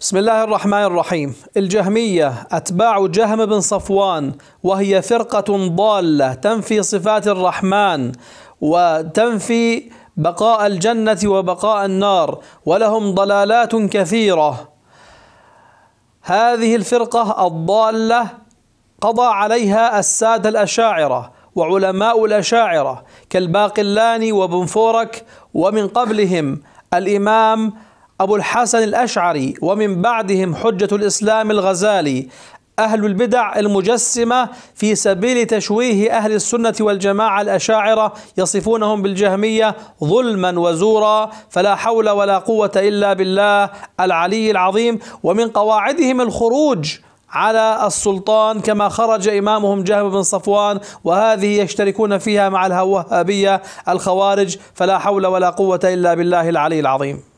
بسم الله الرحمن الرحيم الجهمية أتباع جهم بن صفوان وهي فرقة ضالة تنفي صفات الرحمن وتنفي بقاء الجنة وبقاء النار ولهم ضلالات كثيرة هذه الفرقة الضالة قضى عليها السادة الأشاعرة وعلماء الأشاعرة كالباقلاني وبنفورك ومن قبلهم الإمام أبو الحسن الأشعري ومن بعدهم حجة الإسلام الغزالي أهل البدع المجسمة في سبيل تشويه أهل السنة والجماعة الأشاعرة يصفونهم بالجهمية ظلما وزورا فلا حول ولا قوة إلا بالله العلي العظيم ومن قواعدهم الخروج على السلطان كما خرج إمامهم جهم بن صفوان وهذه يشتركون فيها مع الهوهابية الخوارج فلا حول ولا قوة إلا بالله العلي العظيم